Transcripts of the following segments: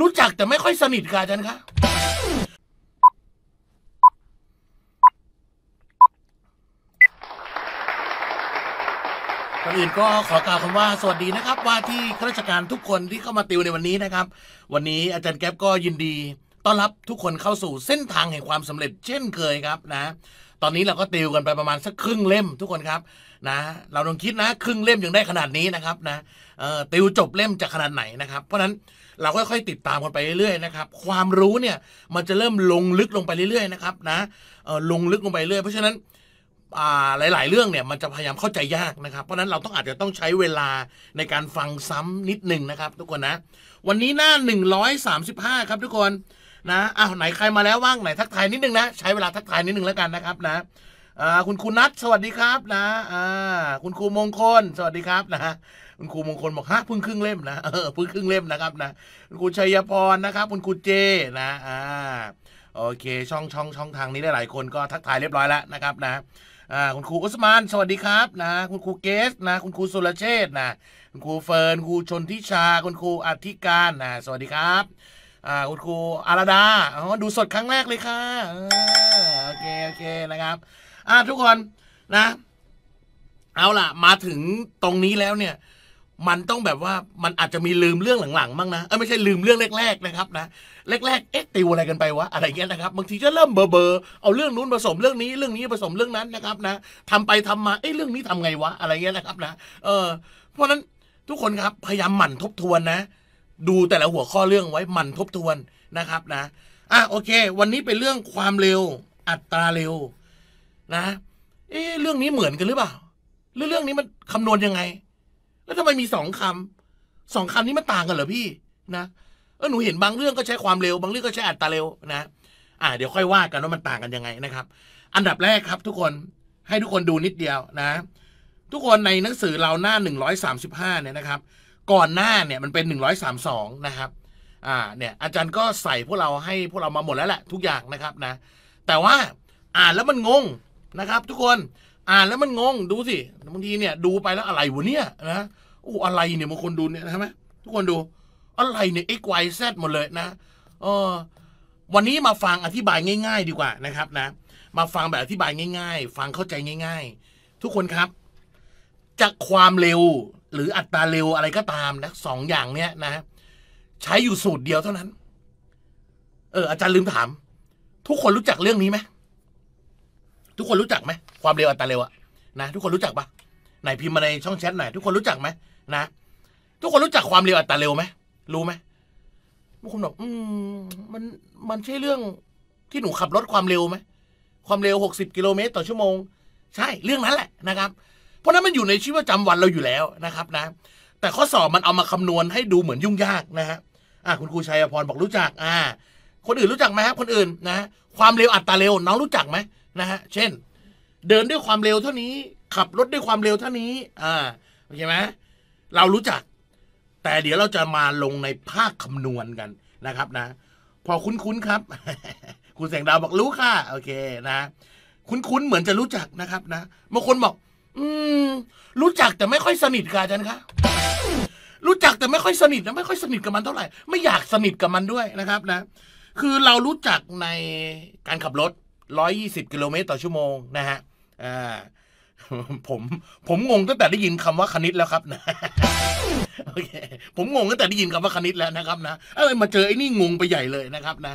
รู้จักแต่ไม่ค่อยสนิทกับอาจารย์คะนอื่นก็ขอกล่าวคำว่าสวัสดีนะครับว่าที่ข้าราชการทุกคนที่เข้ามาติวในวันนี้นะครับ วันนี้อาจารย์แก๊ปก็ยินดีต้อนรับทุกคนเข้าสู่เส้นทางแห่งความสำเร็จเช่นเคยครับนะ ตอนนี้เราก็ติวกันไปประมาณสักครึ่งเล่มทุกคนครับนะ เราลองคิดนะครึ่งเล่มยังได้ขนาดนี้นะครับนะติวจบเล่มจะขนาดไหนนะครับ เพราะฉะนั้นเราค่อยๆติดตามกันไปเรื่อยๆนะครับ ความรู้เนี่ยมันจะเริ่มลงลึกลงไปเรื่อยๆนะครับนะลงลึกลงไปเรื่อย เพราะฉะนั้นหลาย ๆ เรื่องเนี่ยมันจะพยายามเข้าใจยากนะครับเพราะนั้นเราต้องอาจจะต้องใช้เวลาในการฟังซ้ำนิดหนึ่งนะครับ ทุกคนนะวันนี้หน้า 135 ครับทุกคนนะอ้าวไหนใครมาแล้วว่างไหนทักทายนิดนึงนะใช้เวลาทักทายนิดนึงแล้วกันนะครับนะคุณครูนัทสวัสดีครับนะคุณครูมงคลสวัสดีครับนะคุณครูมงคลบอกฮะพึ่งครึ่งเล่มนะเออพึ่งครึ่งเล่มนะ ครับนะคุณครูชัยพรนะครับ คุณครูเจนะอ่าโอเคช่องช่องช่องทางนี้ได้หลายคนก็ทักทายเรียบร้อยแล้วนะครับนะคุณครูอุสมานสวัสดีครับนะคุณครูเกสนะ คุณครูสุรเชษนะคุณครูเฟิร์นครูชนทิชาคุณครูอธิการนะสวัสดีครับอ่าคุณครูอาราดาอ๋ดูสดครั้งแรกเลยค่ะโอเคโอเคนะครับอ่าทุกคนนะเอาล่ะ มาถึงตรงนี้แล้วเนี่ยมันต้องแบบว่ามันอาจจะมีลืมเรื่องหลังๆบ้างนะเออไม่ใช่ลืมเรื่องแรก ๆนะครับนะแรกๆเอ๊ะติวอะไรกันไปวะอะไรเงี้ยนะครับบางทีจะเริ่มเบอร์เบอร์เอาเรื่องนู้นผสมเรื่องนี้เรื่องนี้ผสมเรื่องนั้นนะครับนะทำไปทำมาเอ๊ะเรื่องนี้ทำไงวะอะไรเงี้ยนะครับนะเออ เพราะฉะนั้นทุกคนครับพยายามหมั่นทบทวนนะดู แต่ละหัวข้อเรื่องไว้มันทบทวนนะครับ นะอ่ะโอเค วันนี้เป็นเรื่องความเร็ว อัตราเร็ว นะ เอ๊เรื่องนี้เหมือนกันหรือเปล่าเรือเรื่องนี้มันคำนวณยังไง แล้วทำไม มีสองคำสองคำนี้มันต่างกันเหรอพี่ นะเออหนูเห็นบางเรื่องก็ใช้ความเร็ว บางเรื่องก็ใช้ อัตราเร็วนะ อ่าเดี๋ยวค่อยว่า กันว่ามันต่างกันยังไงนะครับ อันดับแรกครับ ทุกคนให้ทุกคนดูนิดเดียว นะ ทุกคนในหนังสือเราหน้า135เนี่ยนะครับก่อนหน้าเนี่ยมันเป็น 132 นะครับ อ่า เนี่ยอาจารย์ก็ใส่พวกเราให้พวกเรามาหมดแล้วแหละ ทุกอย่างนะครับนะ แต่ว่าอ่านแล้วมันงงนะครับ ทุกคน อ่านแล้วมันงงดูสิบางทีเนี่ยดูไปแล้วอะไรวะเนี่ยนะโอ้อะไรเนี่ยบางคนดูเนี่ยใช่ไหมทุกคนดูอะไรเนี่ย x y z หมดเลยนะเออวันนี้มาฟังอธิบายง่าย ๆ ดีกว่านะครับนะ มาฟังแบบอธิบายง่าย ๆ ฟังเข้าใจง่าย ๆ ทุกคนครับ จากความเร็วหรืออัตราเร็วอะไรก็ตามนะสองอย่างเนี้ยนะใช้อยู่สูตรเดียวเท่านั้นเอออาจารย์ลืมถาม ทุกคนรู้จักเรื่องนี้ไหมทุกคนรู้จักไหมความเร็วอัตราเร็วอะนะทุกคนรู้จักปะไหนพิมพ์มาในช่องแชทหน่อย ทุกคนรู้จักไหมนะทุกคนรู้จักความเร็วอัตราเร็วไหมรู้ไหมบางคนบอก อืมมันมันใช่เรื่อง ที่หนูขับรถความเร็วไหมความเร็วหกสิบกิโลเมตรต่อชั่วโมงใช่เรื่องนั้นแหละนะครับเพราะนั้นมันอยู่ในชีวิตประจำวันเราอยู่แล้วนะครับนะแต่ข้อสอบมันเอามาคำนวณให้ดูเหมือนยุ่งยากนะฮะะคุณครูชัยพร บอกรู้จักอ่าคนอื่นรู้จักไหมฮะคนอื่นนะ ความเร็วอัตราเร็วน้องรู้จักไหมนะฮะเช่น เดินด้วยความเร็วเท่านี้ ขับรถด้วยความเร็วเท่านี้อ่าโอเคไหมเรารู้จัก แต่เดี๋ยวเราจะมาลงในภาคคำนวณกันนะครับนะ พอคุ้นๆครับคุณแสงดาวบอกรู้ค่ะโอเคนะคุ้นๆเหมือนจะรู้จักนะครับนะบางคนบอกอืมรู้จักแต่ไม่ค่อยสนิทกับอาจารย์คะรู้จักแต่ไม่ค่อยสนิทนะไม่ค่อยสนิทกับมันเท่าไหร่ ไม่อยากสนิทกับมันด้วยนะครับ นะ คือเรารู้จักในการขับรถ 120กิโลเมตรต่อชั่วโมงนะฮะ อ่า ผม ผมงงตั้งแต่ได้ยินคำว่าคณิตแล้วครับ นะโอเคผมงงตั้งแต่ได้ยินคำว่าคณิตแล้วนะครับ นะอะไรมาเจอไอ้นี่งงไปใหญ่เลยนะครับนะ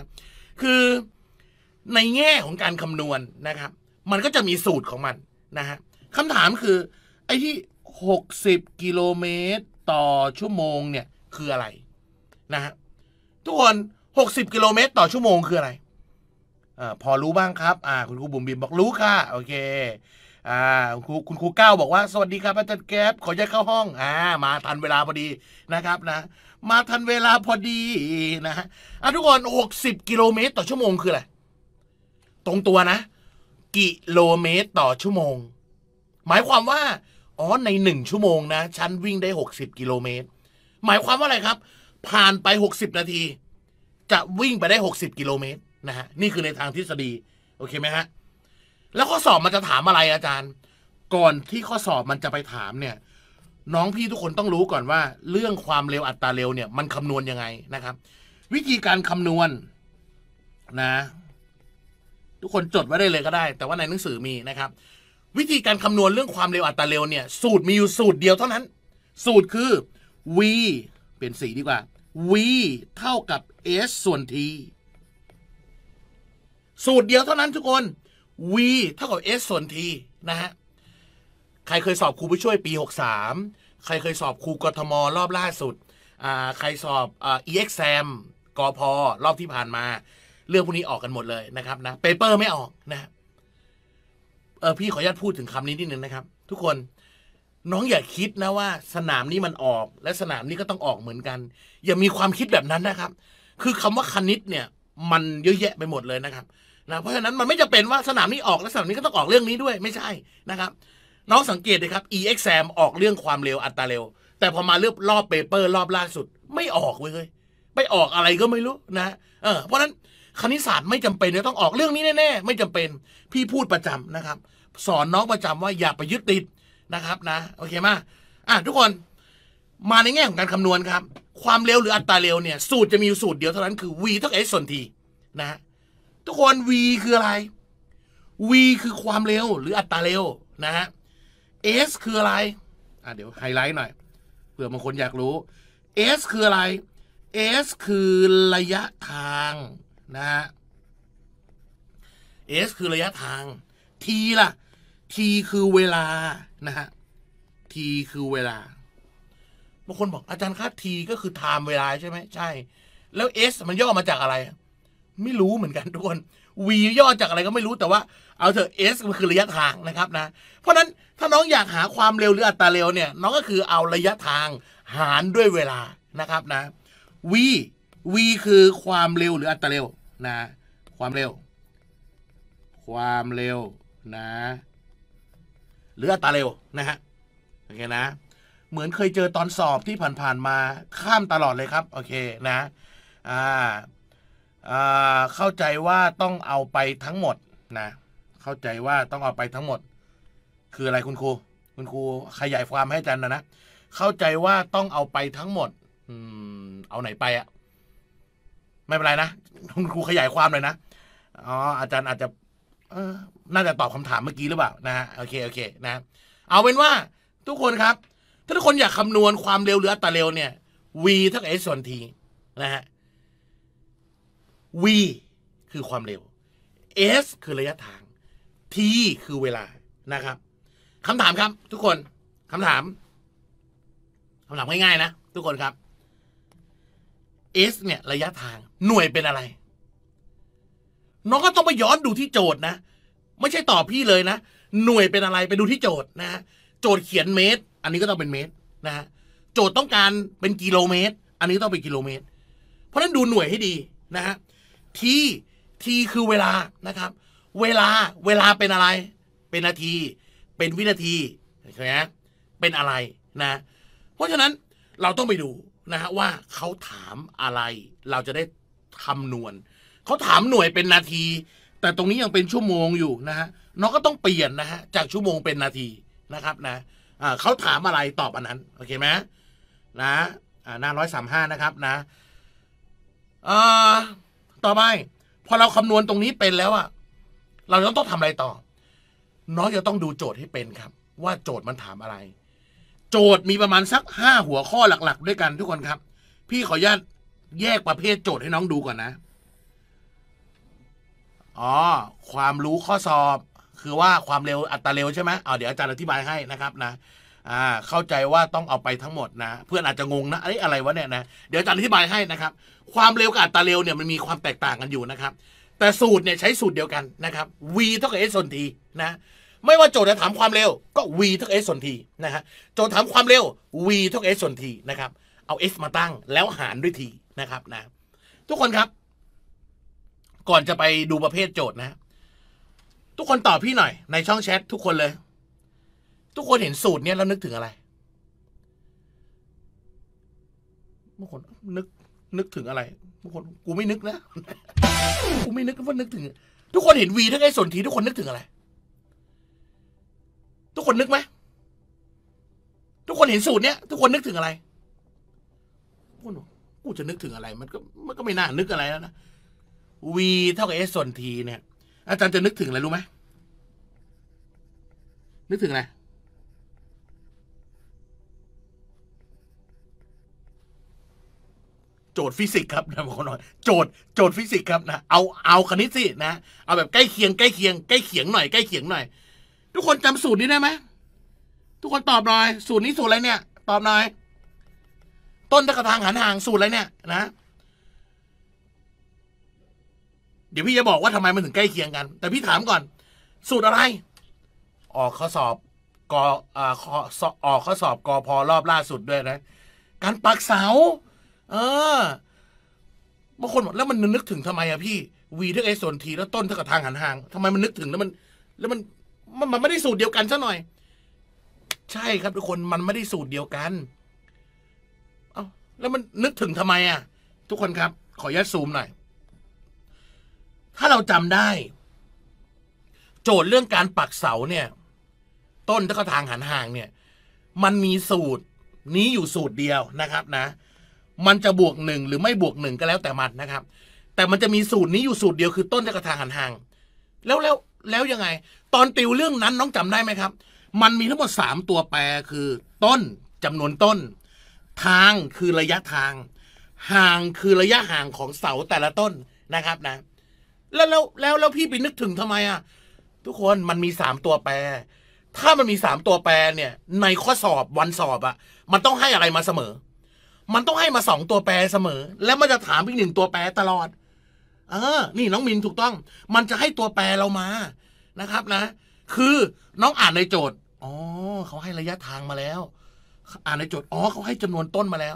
คือในแง่ของการคำนวณนะครับ มันก็จะมีสูตรของมันนะฮะคำถามคือ ไอ้ที่หกสิบกิโลเมตรต่อชั่วโมงเนี่ยคืออะไรนะฮะทุกคนหกสิบกิโลเมตรต่อชั่วโมงคืออะไรอพอรู้บ้างครับ อ่า คุณครูบุ๋มบิมบอกรู้ค่ะโอเคอ่าคุณคุณครูเก้าบอกว่าสวัสดีครับอาจารย์แก๊บขอจะเข้าห้องอ่ามาทันเวลาพอดีนะครับ นะ มาทันเวลาพอดีนะฮะอ่ะทุกคนกสิบกิโลเมตร ต่อชั่วโมงคืออะไรตรงตัวนะ กิโลเมตรต่อชั่วโมงหมายความว่าอ๋อในหนึ่งชั่วโมงนะฉันวิ่งได้หกสิบกิโลเมตร หมายความว่าอะไรครับ ผ่านไปหกสิบนาที จะวิ่งไปได้หกสิบกิโลเมตร นะฮะนี่คือในทางทฤษฎี โอเคไหมฮะแล้วข้อสอบมันจะถามอะไรอาจารย์ ก่อนที่ข้อสอบมันจะไปถามเนี่ย น้องพี่ทุกคนต้องรู้ก่อนว่า เรื่องความเร็วอัตราเร็วเนี่ยมันคำนวณยังไงนะครับ วิธีการคำนวณนนะ ทุกคนจดไว้ได้เลยก็ได้ แต่ว่าในหนังสือมีนะครับวิธีการคำนวณเรื่องความเร็ว อัตราเร็วเนี่ยสูตรมีอยู่สูตรเดียวเท่านั้น สูตรคือ v เป็นสีดีกว่า v เท่ากับ s ส่วน t สูตรเดียวเท่านั้นทุกคน v เท่ากับ s ส่วน t นะฮะใครเคยสอบครูผู้ช่วยปี 63 ใครเคยสอบครูกทมรอบล่าสุด ใครสอบอ exam กอพอรอบที่ผ่านมา เรื่องพวกนี้ออกกันหมดเลยนะครับนะเปเปอร์ไม่ออกนะเออพี่ขออนุญาตพูดถึงคำนี้นิดนึงนะครับ ทุกคน น้องอย่าคิดนะว่า สนามนี้มันออก และสนามนี้ก็ต้องออกเหมือนกันอย่ามีความคิดแบบนั้นนะครับ คือคำว่าคณิตเนี่ย มันเยอะแยะไปหมดเลยนะครับนะเพราะฉะนั้นมันไม่จะเป็นว่าสนามนี้ออกและสนามนี้ก็ต้องออกเรื่องนี้ด้วย ไม่ใช่นะครับ น้องสังเกตเลยครับ e exam ออกเรื่องความเร็วอัตราเร็ว แต่พอมาเลือกรอบเปเปอร์ รอบล่าสุดไม่ออกเลยไปออกอะไรก็ไม่รู้นะ เออเพราะฉะนั้นคณิตศาสตร์ไม่จำเป็นจะต้องออกเรื่องนี้แน่ๆ ไม่จำเป็นพี่พูดประจำนะครับสอนน้องประจำว่าอย่าไปยึดติดนะครับนะโอเคมาอ่ะทุกคนมาในแง่ของการคำนวณครับความเร็วหรืออัตราเร็วเนี่ยสูตรจะมีอยู่สูตรเดียวเท่านั้นคือ v เท่ากับ s ส่วน t นะทุกคน v คืออะไร v คือความเร็วหรืออัตราเร็วนะฮะ s คืออะไรอ่ะเดี๋ยวไฮไลท์หน่อยเผื่อบางคนอยากรู้ s คืออะไร s คือระยะทางนะฮะ s คือระยะทาง t ล่ะทีคือเวลานะฮะทีคือเวลาบางคนบอกอาจารย์คะทีก็คือ time เวลาใช่ไหมใช่ แล้ว S มันย่อมาจากอะไร ไม่รู้เหมือนกันทุกคน V ย่อจากอะไรก็ไม่รู้แต่ว่าเอาเถอะ S มันคือระยะทางนะครับนะเพราะนั้นถ้าน้องอยากหาความเร็วหรืออัตราเร็วเนี่ยน้องก็คือเอาระยะทางหารด้วยเวลานะครับนะ V V คือความเร็วหรืออัตราเร็วนะ ความเร็ว ความเร็วนะหรืออัตราเร็วนะฮะโอเคนะ เหมือนเคยเจอตอนสอบที่ผ่านๆมาข้ามตลอดเลยครับโอเค นะ อ่าอ่าเข้าใจว่าต้องเอาไปทั้งหมดนะเข้าใจว่าต้องเอาไปทั้งหมด คืออะไรคุณครูคุณครูขยายความให้อาจารย์นะนะเข้าใจว่าต้องเอาไปทั้งหมด อืมเอาไหนไปอะไม่เป็นไรนะคุณครูขยายความเลยนะอ๋ออาจารย์อาจจะออน่าจะตอบคำถามเมื่อกี้หรือเปล่านะฮะโอเคโอเคนะเอาเป็นว่า ทุกคนครับ ถ้าทุกคนอยากคำนวณความเร็วหรืออัตราเร็วเนี่ย v เท่ากับ s ส่วน t นะฮะ v คือความเร็ว s คือระยะทาง t คือเวลานะครับคำถามครับ ทุกคนคำถามคำถามง่ายๆ นะทุกคนครับ s เนี่ยระยะทางหน่วยเป็นอะไรน้องก็ต้องไปย้อนดูที่โจทย์นะ ไม่ใช่ตอบพี่เลยนะ หน่วยเป็นอะไรไปดูที่โจทย์นะโจทย์เขียนเมตร อันนี้ก็ต้องเป็นเมตรนะโจทย์ต้องการเป็นกิโลเมตร อันนี้ต้องเป็นกิโลเมตร เพราะนั้นดูหน่วยให้ดีนะฮะทีทีคือเวลานะครับ เวลาเวลาเป็นอะไร เป็นนาที เป็นวินาทีใช่ไหมเป็นอะไรนะ เพราะฉะนั้นเราต้องไปดูนะฮะว่าเขาถามอะไร เราจะได้คำนวณเขาถามหน่วยเป็นนาที แต่ตรงนี้ยังเป็นชั่วโมงอยู่นะฮะน้องก็ต้องเปลี่ยนนะฮะจากชั่วโมงเป็นนาทีนะครับ นะอ่าเขาถามอะไรตอบอันนั้นโอเคไหมนะอ่าหน้าร้อยสามห้านะครับ นะอ่าต่อไปพอเราคำนวณตรงนี้เป็นแล้วอะเราองต้องทำอะไรต่อน้องจะต้องดูโจทย์ให้เป็นครับ ว่าโจทย์มันถามอะไร โจทย์มีประมาณสักห้าหัวข้อหลัก ๆ ด้วยกันทุกคนครับ พี่ขออนุญาตแยกประเภทโจทย์ให้น้องดูก่อนนะอ๋อความรู้ข้อสอบคือว่าความเร็วอัตราเร็วใช่ไหมเอาเดี๋ยวอาจารย์อธิบายให้นะครับนะอ่าเข้าใจว่าต้องเอาไปทั้งหมดนะ เพื่อนอาจจะงงนะไอ้อะไรวะเนี่ยนะเดี๋ยวอาจารย์อธิบายให้นะครับ ความเร็วกับอัตราเร็วเนี่ยมันมีความแตกต่างกันอยู่นะครับ แต่สูตรเนี่ยใช้สูตรเดียวกันนะครับ v เท่ากับ s ส่วน t นะ ไม่ว่าโจทย์จะถามความเร็วก็ v เท่ากับ s ส่วน t นะฮะโจทย์ถามความเร็ว v เท่ากับ s ส่วน t นะครับเอา s มาตั้งแล้วหารด้วย t นะครับนะทุกคนครับก่อนจะไปดูประเภทโจทย์นะทุกคนตอบพี่หน่อยในช่องแชททุกคนเลย ทุกคนเห็นสูตรเนี้ยแล้วนึกถึงอะไรบางคนนึกนึกถึงอะไรบางคน กูไม่นึกนะกูไม่นึกว่านึกถึง ทุกคนเห็นวีทั้งไอ้สนทีทุกคน นึกถึงอะไร ทุกคนนึกไหมทุกคนเห็นสูตรเนี้ยทุกคนนึกถึงอะไรกูจะนึกถึงอะไร มันก็มันก็ไม่น่านึกอะไรแล้วนะ v เท่ากับ s ส่วน t เนี่ย อาจารย์จะนึกถึงอะไรรู้ไหมนึกถึงอะไรโจทย์ฟิสิกส์ครับนะบกเขาหน่อยโจทย์โจทย์ฟิสิกส์ครับนะเอาเอาคณิตสิ นะ เอาแบบใกล้เคียงใกล้เคียงใกล้เคียงหน่อยใกล้เคียงหน่อย ทุกคนจำสูตรนี้ได้ไหมทุกคนตอบหน่อยสูตรนี้สูตรอะไรเนี่ย ตอบหน่อย ต้นตะกทางหันห่างสูตรอะไรเนี่ยนะเดี๋ยวพี่จะบอกว่าทำไมมันถึงใกล้เคียงกัน แต่พี่ถามก่อน สูตรอะไร ออกข้อสอบกออ่าขอสอบออกข้อสอบกอพอรอบล่าสุดด้วยนะการปักเสาเออบางคนบอกแล้วมันนึกถึงทำไมอะพี่วีเท่ากับอส่วนทีแล้วต้นเท่ากับทางหันห่างทำไมมันนึกถึงแล้วมัน แล้วมันมันมันไม่ได้สูตรเดียวกันซะหน่อย ใช่ครับทุกคนมันไม่ได้สูตรเดียวกัน เอ้าแล้วมันนึกถึงทำไมอะทุกคนครับ ขอยัดซูมหน่อยถ้าเราจำได้ โจทย์เรื่องการปักเสาเนี่ย ต้นแล้วก็ทางหันห่างเนี่ยมันมีสูตรนี้อยู่สูตรเดียวนะครับนะ มันจะบวกหนึ่งหรือไม่บวกหนึ่งก็แล้วแต่มันนะครับ แต่มันจะมีสูตรนี้อยู่สูตรเดียวคือต้นแล้วก็ทางหันห่างแล้วแล้วแล้วยังไง ตอนติวเรื่องนั้นน้องจำได้ไหมครับ มันมีทั้งหมดสามตัวแปรคือ ต้นจำนวนต้น ทางคือระยะทาง ห่างคือระยะห่างของเสาแต่ละต้นนะครับนะแล้วแล้วแล้วแล้วพี่ไปนึกถึงทำไมอ่ะทุกคนมันมีสามตัวแปร ถ้ามันมีสามตัวแปรเนี่ย ในข้อสอบวันสอบอ่ะ มันต้องให้อะไรมาเสมอ มันต้องให้มาสองตัวแปรเสมอ แล้วมันจะถามอีกหนึ่งตัวแปรตลอด เออนี่น้องมินถูกต้อง มันจะให้ตัวแปรเรามานะครับนะ คือน้องอ่านในโจทย์อ๋อเขาให้ระยะทางมาแล้ว อ่านในโจทย์อ๋อเขาให้จำนวนต้นมาแล้ว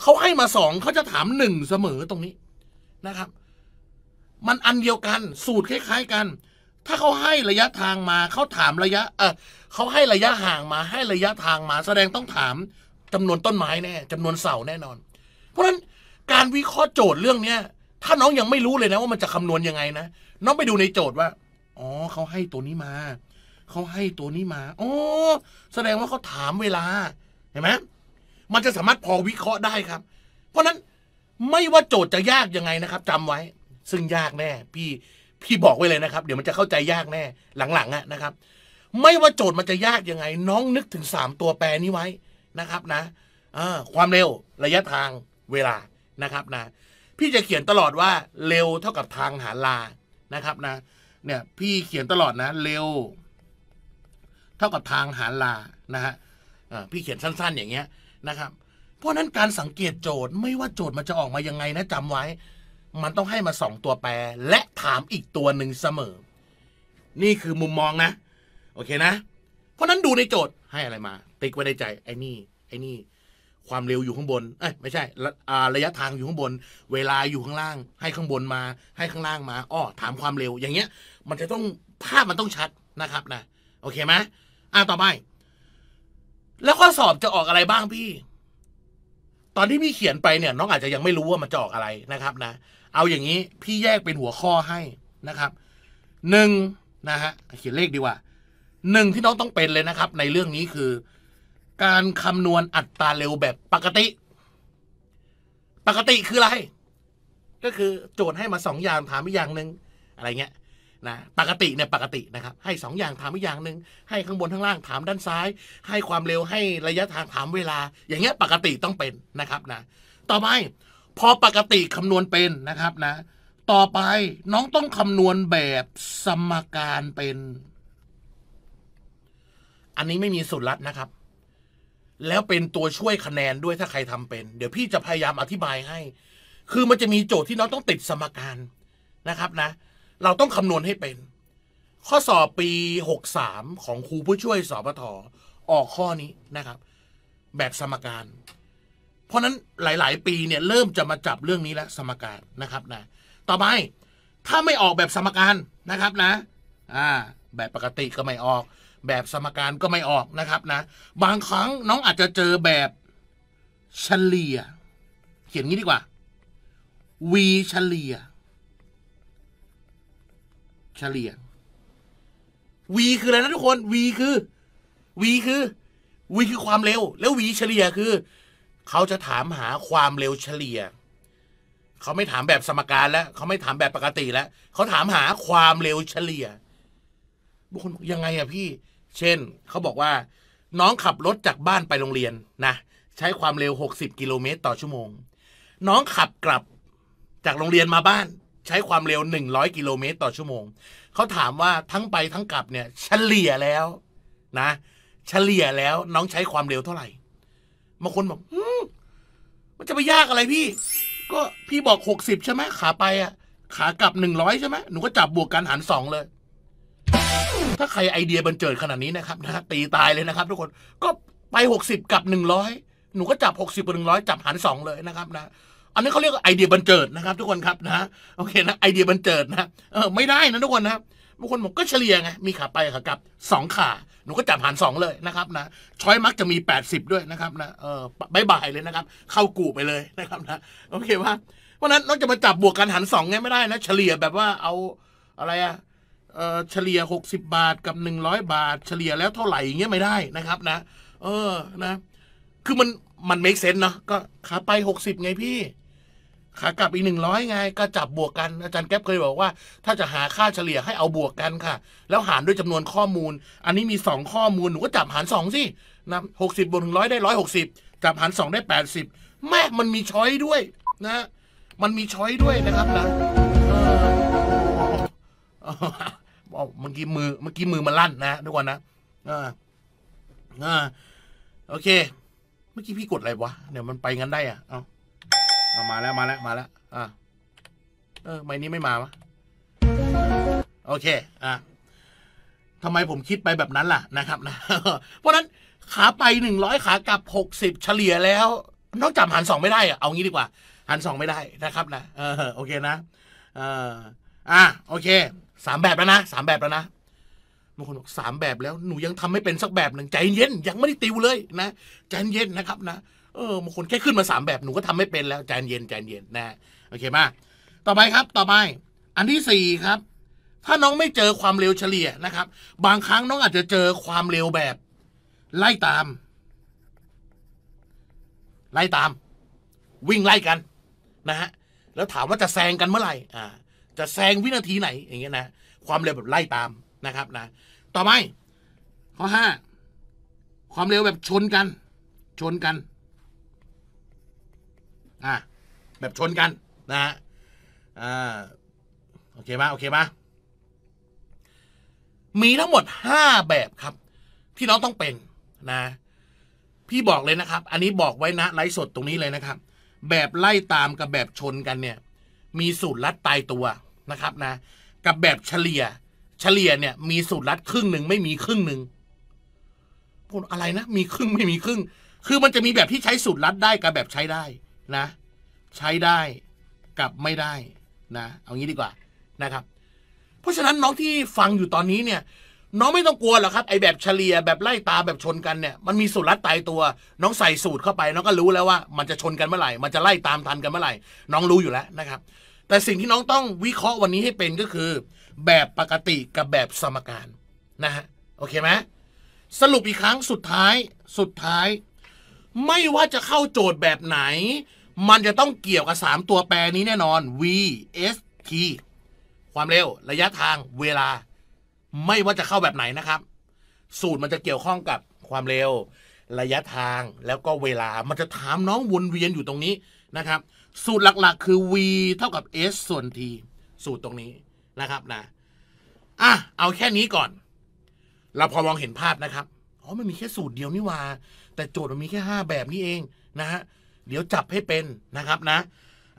เขาให้มาสองเขาจะถามหนึ่งเสมอตรงนี้นะครับมันอันเดียวกันสูตรคล้ายๆกัน ถ้าเขาให้ระยะทางมา เขาถามระยะเออเขาให้ระยะห่างมาให้ระยะทางมา แสดงต้องถาม จำนวนต้นไม้ แน่จำนวนเสาแน่นอน เพราะฉะนั้นการวิเคราะห์โจทย์เรื่องเนี้ยถ้าน้องยังไม่รู้เลยนะว่ามันจะคำนวณยังไงนะน้องไปดูในโจทย์ว่าอ๋อเขาให้ตัวนี้มาเขาให้ตัวนี้มาโอ้แสดงว่าเขาถามเวลาเห็นไหมมันจะสามารถพอวิเคราะห์ได้ครับ เพราะนั้นไม่ว่าโจทย์จะยากยังไงนะครับจำไว้ซึ่งยากแน่พี่พี่บอกไว้เลยนะครับเดี๋ยวมันจะเข้าใจยากแน่หลังๆอะนะครับ ไม่ว่าโจทย์มันจะยากยังไง น้องนึกถึง 3 ตัวแปรนี้ไว้นะครับนะความเร็วระยะทางเวลานะครับนะ พี่จะเขียนตลอดว่า เร็วเท่ากับทางหารลานะครับนะเนี่ยพี่เขียนตลอดนะ เร็ว เท่ากับทางหารลานะฮะพี่เขียนสั้นๆ อย่างเงี้ยนะครับ เพราะนั้นการสังเกตโจทย์ไม่ว่าโจทย์มันจะออกมายังไงนะจำไว้มันต้องให้มาสองตัวแปรและถามอีกตัวหนึ่งเสมอ นี่คือมุมมองนะ โอเคนะ เพราะนั้นดูในโจทย์ให้อะไรมาติ๊กไว้ในใจ ไอ้นี่ ไอ้นี่ ความเร็วอยู่ข้างบน เอ้ยไม่ใช่ระระยะทางอยู่ข้างบน เวลาอยู่ข้างล่าง ให้ข้างบนมาให้ข้างล่างมาอ้อถามความเร็วอย่างเงี้ย มันจะต้องภาพมันต้องชัดนะครับ นะโอเคไหมอ่าต่อไป แล้วข้อสอบ จะออกอะไรบ้างพี่ ตอนที่พี่เขียนไปเนี่ย น้องอาจจะยังไม่รู้ว่ามันจะออกอะไรนะครับนะเอาอย่างนี้พี่แยกเป็นหัวข้อให้นะครับหนึ่งนะฮะเขียนเลขดีกว่าหนึ่งที่น้องต้องเป็นเลยนะครับ ในเรื่องนี้คือ การคำนวณอัตราเร็วแบบปกติ ปกติคืออะไร ก็คือ โจทย์ให้มาสองอย่างถามอีกอย่างหนึ่งอะไรเงี้ยนะปกติเนี่ยปกตินะครับ ให้สองอย่างถามอีกอย่างหนึ่งให้ข้างบนข้างล่างถามด้านซ้าย ให้ความเร็วให้ระยะทางถามเวลา อย่างเงี้ยปกติต้องเป็นนะครับนะต่อไปพอปกติคำนวณเป็นนะครับนะ ต่อไปน้องต้องคำนวณแบบสมการเป็น อันนี้ไม่มีสุดลัดนะครับ แล้วเป็นตัวช่วยคะแนนด้วยถ้าใครทำเป็น เดี๋ยวพี่จะพยายามอธิบายให้ คือมันจะมีโจทย์ที่น้องต้องติดสมการนะครับนะ เราต้องคำนวณให้เป็น ข้อสอบปีหกสามของครูผู้ช่วยสอบปทอออกข้อนี้นะครับ แบบสมการเพราะนั้นหลาย ๆ ปีเนี่ยเริ่มจะมาจับเรื่องนี้แล้วสมการนะครับนะ ต่อไปถ้าไม่ออกแบบสมการนะครับนะอ่าแบบปกติก็ไม่ออก แบบสมการก็ไม่ออกนะครับนะ บางครั้งน้องอาจจะเจอแบบเฉลี่ย เขียนงี้ดีกว่า v เฉลี่ยเฉลี่ย v คืออะไรนะทุกคน v คือ v คือ v คือความเร็ว แล้ว v เฉลี่ยคือเขาจะถามหาความเร็วเฉลี่ย เขาไม่ถามแบบสมการแล้ว เขาไม่ถามแบบปกติแล้ว เขาถามหาความเร็วเฉลี่ยบางคนยังไงอะพี่ เช่น เขาบอกว่า น้องขับรถจากบ้านไปโรงเรียนนะใช้ความเร็ว60กิโลเมตรต่อชั่วโมง น้องขับกลับจากโรงเรียนมาบ้าน ใช้ความเร็ว100กิโลเมตร ต่อชั่วโมง เขาถามว่าทั้งไปทั้งกลับเนี่ยเฉลี่ยแล้วนะ เฉลี่ยแล้ว น้องใช้ความเร็วเท่าไหร่บางคนบอกมันจะไปยากอะไรพี่ ก็พี่บอกหกสิบใช่ไหมขาไปอ่ะขากลับหนึ่งร้อยใช่ไหมหนูก็จับบวกกันหารสองเลย ถ้าใครไอเดียบันเจิดขนาดนี้นะครับนะตีตายเลยนะครับ ทุกคน ก็ไปหกสิบกับหนึ่งร้อยหนูก็จับหกสิบกับหนึ่งร้อยจับหารสองเลยนะครับ นะอันนี้เขาเรียกไอเดียบันเจิดนะครับ ทุกคนครับนะโอเคนะไอเดียบันเจิดนะเออไม่ได้นะ ทุกคนนะครับบางคนบอกก็เฉลี่ยไง มีขาไปขากลับสองขา หนูก็จับหารสองเลยนะครับ นะช้อยมักจะมี 80 ด้วยนะครับ นะเออบายบายเลยนะครับ เข้ากู่ไปเลยนะครับนะโอเคว่าเพราะนั้นนอกจะมาจับบวกกันหารสองไงไม่ได้นะเฉลี่ยแบบว่าเอาอะไรอะเออเฉลี่ย60บาทกับ100บาท เฉลี่ยแล้วเท่าไหร่อย่างเงี้ยไม่ได้นะครับนะ เออนะ คือมันมันไม่เซนเนาะก็ขาไป60 ไงพี่ขากลับอีกหนึ่งร้อยไง ก็จับบวกกัน อาจารย์แก๊ปเคยบอกว่า ถ้าจะหาค่าเฉลี่ยให้เอาบวกกันค่ะ แล้วหารด้วยจำนวนข้อมูล อันนี้มีสองข้อมูล หนูก็จับหารสองสินะหกสิบบวกนึ่งร้อยได้ร้อยหกสิบจับหารสองได้แปดสิบแม่มันมีช้อยด้วยนะมันมีช้อยด้วยนะครับนะเมื่อกี้มือเมื่อกี้มือมันลั่นนะทุกคนนะอ่าอ่าโอเค เมื่อกี้พี่กดอะไรวะเดี๋ยวมันไปงั้นได้อ่ะเอาามาแล้วมาแล้วมาแล้วอ่ะเออไม่นี้ไม่มาวะโอเคอ่ะทำไมผมคิดไปแบบนั้นล่ะนะครับ นะเพราะนั้นขาไปหนึ่งร้อยขากลับหกสิบเฉลี่ยแล้วนอกจากหันสองไม่ได้อะเอางี้ดีกว่า หันสองไม่ได้นะครับนะ เออโอเคนะ เอออ่ะโอเคสามแบบแล้วนะสามแบบแล้วนะบางคนบอกสามแบบแล้วหนูยังทำไม่เป็นสักแบบหนึ่งใจเย็นยังไม่ได้ติวเลย นะใจเย็นนะครับนะเออบางคน แค่ขึ้นมาสามแบบหนูก็ทำไม่เป็น แล้วใจเย็นใจเย็นนะโอเคมาต่อไปครับต่อไป อันที่สี่ครับ ถ้าน้องไม่เจอความเร็วเฉลี่ยนะครับ บางครั้งน้องอาจจะเจอความเร็วแบบ ไล่ตาม ไล่ตาม วิ่งไล่กันนะฮะแล้วถามว่าจะแซงกันเมื่อไหร่อ่าจะแซงวินาทีไหน อย่างเงี้ยนะความเร็วแบบไล่ตามนะครับนะต่อไปข้อห้าความเร็วแบบชนกัน ชนกันอ่ะแบบชนกันนะฮะอ่าโอเคปะโอเคปะมีทั้งหมดห้าแบบครับ ที่น้องต้องเป็นนะ พี่บอกเลยนะครับ อันนี้บอกไว้นะไลฟ์สดตรงนี้เลยนะครับ แบบไล่ตามกับแบบชนกันเนี่ย มีสูตรลัดตายตัวนะครับ นะ กับแบบเฉลี่ย เฉลี่ยเนี่ย มีสูตรลัดครึ่งหนึ่งไม่มีครึ่งหนึ่งพูดอะไรนะ มีครึ่งไม่มีครึ่ง คือมันจะมีแบบที่ใช้สูตรลัดได้กับแบบใช้ได้นะใช้ได้กับไม่ได้นะเอางี้ดีกว่านะครับเพราะฉะนั้นน้องที่ฟังอยู่ตอนนี้เนี่ยน้องไม่ต้องกลัวหรอกครับไอแบบเฉลี่ย แบบไล่ตาแบบชนกันเนี่ยมันมีสูตรลัดตายตัว น้องใส่สูตรเข้าไป น้องก็รู้แล้วว่า มันจะชนกันเมื่อไหร่มันจะไล่ตามทันกันเมื่อไหร่น้องรู้อยู่แล้วนะครับแต่สิ่งที่น้องต้องวิเคราะห์วันนี้ให้เป็นก็คือ แบบปกติกับแบบสมการนะฮะโอเคไหมสรุปอีกครั้งสุดท้ายสุดท้าย ไม่ว่าจะเข้าโจทย์แบบไหนมันจะต้องเกี่ยวกับ 3 ตัวแปรนี้แน่นอน v s t ความเร็ว ระยะทางเวลา ไม่ว่าจะเข้าแบบไหนนะครับ สูตรมันจะเกี่ยวข้องกับความเร็ว ระยะทางแล้วก็เวลา มันจะถามน้องวนเวียนอยู่ตรงนี้นะครับสูตรหลักๆคือ v เท่ากับ s ส่วน t สูตรตรงนี้นะครับนะอ่ะเอาแค่นี้ก่อน เราพอมองเห็นภาพนะครับอ๋อมันมีแค่สูตรเดียวนี่ว่า แต่โจทย์มันมีแค่5แบบนี้เองนะฮะเดี๋ยวจับให้เป็นนะครับนะ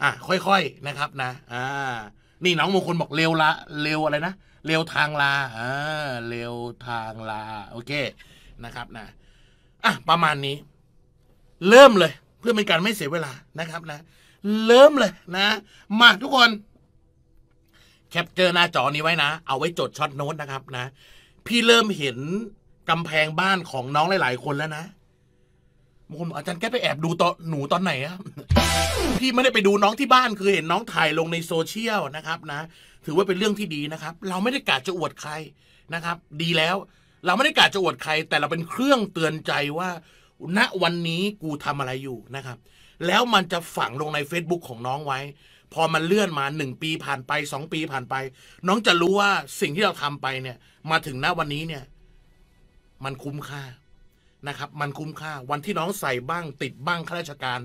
อ่ะค่อยๆนะครับนะ อ่า นี่น้องมงคลบอกเร็วละ เร็วอะไรนะ เร็วทางลาอ่าเร็วทางลา โอเคนะครับนะ อ่ะประมาณนี้ เริ่มเลยเพื่อเป็นการไม่เสียเวลานะครับ นะเริ่มเลยนะมาทุกคน แคปเจอร์หน้าจอนี้ไว้นะ เอาไว้จดช็อตโน้ตนะครับนะพี่เริ่มเห็นกำแพงบ้านของน้องหลายๆคนแล้วนะผมอาจารย์แกไปแอบดูตอนหนูตอนไหนอะพี่ไม่ได้ไปดูน้องที่บ้านคือเห็นน้องถ่ายลงในโซเชียลนะครับนะ ถือว่าเป็นเรื่องที่ดีนะครับ เราไม่ได้กดจะอวดใครนะครับ ดีแล้ว เราไม่ได้กดจะอวดใคร แต่เราเป็นเครื่องเตือนใจว่า ณวันนี้กูทำอะไรอยู่นะครับ แล้วมันจะฝังลงใน Facebook ของน้องไว้ พอมันเลื่อนมาหนึ่งปีผ่านไปสองปีผ่านไป น้องจะรู้ว่าสิ่งที่เราทำไปเนี่ย มาถึงณวันนี้เนี่ย มันคุ้มค่านะครับ มันคุ้มค่า วันที่น้องใส่บ้างติดบ้างข้าราชการ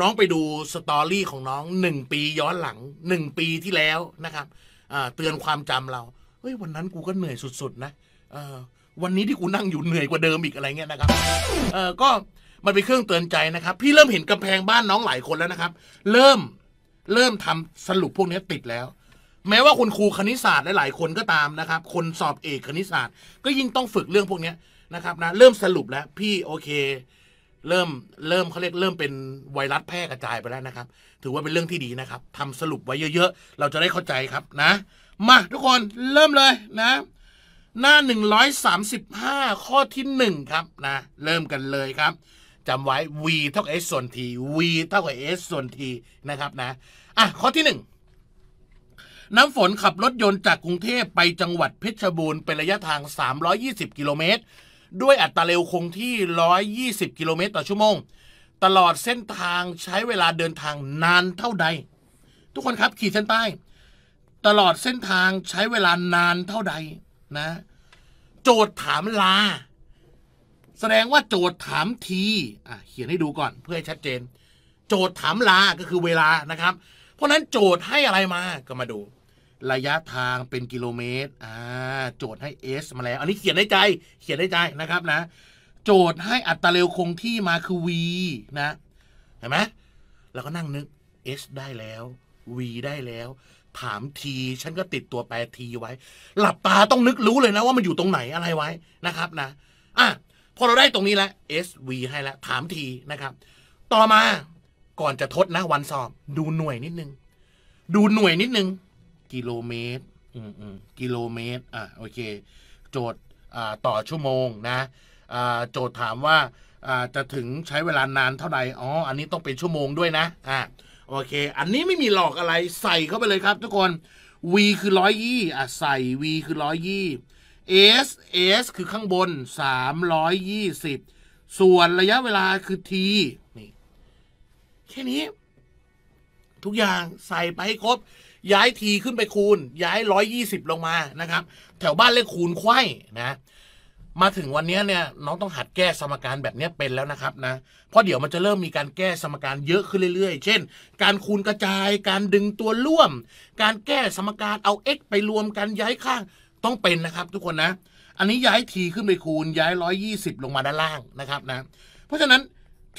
น้องไปดูสตอรี่ของน้องหนึ่งปีย้อนหลังหนึ่งปีที่แล้วนะครับเตือนความจำเราเฮ้ยวันนั้นกูก็เหนื่อยสุดๆนะวันนี้ที่กูนั่งอยู่เหนื่อยกว่าเดิมอีกอะไรเงี้ยนะครับเอก็มันเป็นเครื่องเตือนใจนะครับ พี่เริ่มเห็นกำแพงบ้านน้องหลายคนแล้วนะครับ เริ่มเริ่มทำสรุปพวกนี้ติดแล้ว แม้ว่าคุณครูคณิตศาสตร์หลายๆคนก็ตามนะครับ คนสอบเอกคณิตศาสตร์ ก็ยิ่งต้องฝึกเรื่องพวกนี้นะครับนะเริ่มสรุปแล้วพี่โอเคเริ่มเริ่มเขาเรียกเริ่มเป็นไวรัสแพร่กระจายไปแล้วนะครับถือว่าเป็นเรื่องที่ดีนะครับทำสรุปไว้เยอะๆ เราจะได้เข้าใจครับนะมาทุกคนเริ่มเลยนะหน้า 135 ข้อที่1ครับนะเริ่มกันเลยครับจำไว้ v เท่ากับ s ส่วน t v เท่ากับ s ส่วน t นะครับนะอ่ะข้อที่ 1 น้ำฝนขับรถยนต์จากกรุงเทพไปจังหวัดเพชรบูรณ์เป็นระยะทาง 320 กิโลเมตรด้วยอัตราเร็วคงที่ 120 กิโลเมตร ต่อชั่วโมง ตลอดเส้นทางใช้เวลาเดินทางนานเท่าใด ทุกคนครับขีดเส้นใต้ ตลอดเส้นทางใช้เวลานานเท่าใดนะ โจทย์ถามลา แสดงว่าโจทย์ถามทีอ่ะเขียนให้ดูก่อน เพื่อให้ชัดเจน โจทย์ถามลา ก็คือเวลานะครับ เพราะนั้นโจทย์ให้อะไรมา ก็มาดูระยะทางเป็นกิโลเมตร อ่า โจทย์ให้ S มาแล้ว อันนี้เขียนได้ใจ เขียนได้ใจนะครับนะ โจทย์ให้อัตราเร็วคงที่มาคือ v นะ เห็นไหมเราก็นั่งนึก S ได้แล้ว v ได้แล้ว ถาม t ฉันก็ติดตัวแปร t ไว้ หลับตาต้องนึกรู้เลยนะว่ามันอยู่ตรงไหนอะไรไว้ นะครับนะ อ่ะพอเราได้ตรงนี้แล้ว S V ให้แล้ว ถาม t นะครับ ต่อมา ก่อนจะทดนะ วันสอบ ดูหน่วยนิดนึง ดูหน่วยนิดนึงกิโลเมตรอืมอืมกิโลเมตร อ่ะโอเค โจทย์ อ่า ต่อชั่วโมง นะอ่าโจทย์ถามว่า อ่าจะถึงใช้เวลานานเท่าไหร่อ๋อ อันนี้ต้องเป็นชั่วโมงด้วยนะ อ่าโอเค อันนี้ไม่มีหลอกอะไร ใส่เข้าไปเลยครับทุกคน v คือร้อยยี่อ่ะ ใส่ v คือร้อยยี่ s s คือข้างบนสามร้อยยี่สิบส่วนระยะเวลาคือ t นี่ แค่นี้ ทุกอย่างใส่ไปให้ครบย้ายทีขึ้นไปคูณย้ายร้อยยี่สิบลงมานะครับ แถวบ้านเลขคูณไข่นะ มาถึงวันนี้เนี่ยน้องต้องหัดแก้สมการแบบนี้เป็นแล้วนะครับนะเพราะเดี๋ยวมันจะเริ่มมีการแก้สมการเยอะขึ้นเรื่อยๆ เช่น การคูณกระจายการดึงตัวร่วม การแก้สมการเอา x ไปรวมกันย้ายข้างต้องเป็นนะครับทุกคนนะ อันนี้ย้ายทีขึ้นไปคูณย้ายร้อยยี่สิบลงมาด้านล่างนะครับนะ เพราะฉะนั้น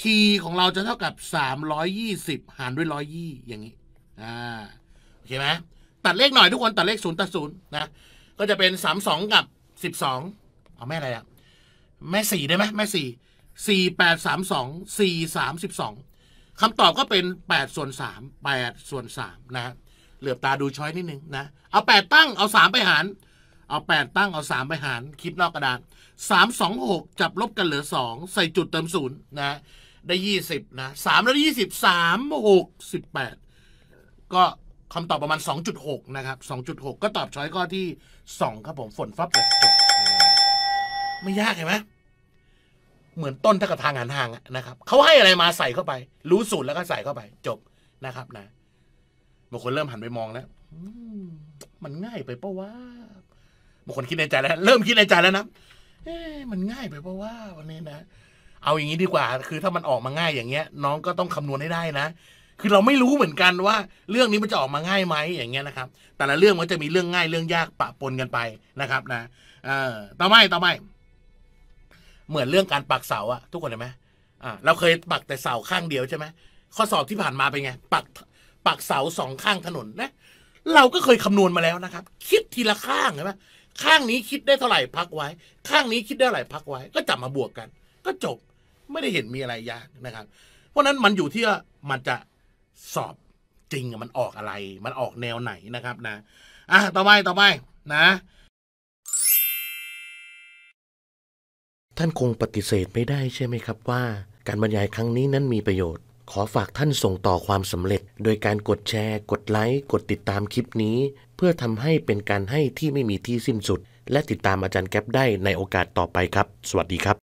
ทีของเราจะเท่ากับสามร้อยี่สิบหารด้วยร้อยี่อย่างนี้ อ่าโอเคไหมตัดเลขหน่อยทุกคน ตัดเลขศูนย์ตัดศูนย์นะก็จะเป็นสามสองกับสิบสองเอาแม่อะไรอะแม่สี่ได้ไหมแม่สี่สี่แปดสามสองสี่สามสิบสองคำตอบก็เป็นแปดส่วนสามแปดส่วนสามนะเหลือบตาดูช้อยนิดนึงนะเอาแปดตั้งเอาสามไปหาร เอาแปดตั้ง เอาสามไปหาร คิดนอกกระดาษสามสองหกจับลบกันเหลือสองใส่จุดเติมศูนย์นะได้ยี่สิบนะสามแล้วยี่สิบสามหกสิบแปดก็คำตอบประมาณ 2.6นะครับ2.6ก็ตอบช้อยข้อที่2ครับผมฝนฟ้าเปิดจบไม่ยากเห็นไหมเหมือนต้นทากระทางหันทางนะครับเขาให้อะไรมาใส่เข้าไป รู้สูตรแล้วก็ใส่เข้าไป จบนะครับ นะบางคนเริ่มหันไปมองแล้วมันง่ายไปปะว่าบางคนคิดในใจแล้วเริ่มคิดในใจแล้วนะเอ๊มันง่ายไปปะว่าวันนี้นะเอาอย่างนี้ดีกว่า คือ ถ้ามันออกมาง่ายอย่างเงี้ย น้องก็ต้องคำนวณให้ได้นะคือเราไม่รู้เหมือนกันว่า เรื่องนี้มันจะ ออกมา ง่ายไหมอย่างเงี้ยนะครับ แต่ละเรื่องมันจะมีเรื่องง่ายเรื่องยากปะปนกันไปนะครับนะเอ่อต่อไปต่อไปเหมือนเรื่องการปักเสาอะทุกคนเห็นไหมอ่าเราเคยปักแต่ เสาข้าง เดียวใช่ไหมข้อสอบที่ผ่านมาเป็นไงปักปักเสาสองข้างถนนนะเราก็เคยคำนวณมาแล้วนะครับ คิดทีละข้างใช่ไหมข้างนี้คิดได้เท่าไหร่พักไว้ ข้างนี้คิดได้เท่าไหร่พักไว้ ก็จับมาบวกกัน ก็จบไม่ได้เห็นมีอะไรยากนะครับ เพราะนั้นมันอยู่ที่ว่ามันจะสอบ จริงมันออกอะไรมันออกแนวไหนนะครับนะอ่ะต่อไปต่อไปนะ ท่านคงปฏิเสธไม่ได้ใช่ไหมครับว่า การบรรยายครั้งนี้นั้นมีประโยชน์ ขอฝากท่านส่งต่อความสำเร็จ โดยการกดแชร์ กดไลค์กดติดตามคลิปนี้ เพื่อทำให้เป็นการให้ที่ไม่มีที่สิ้นสุด และติดตามอาจารย์แก๊ปได้ในโอกาสต่อไปครับ สวัสดีครับ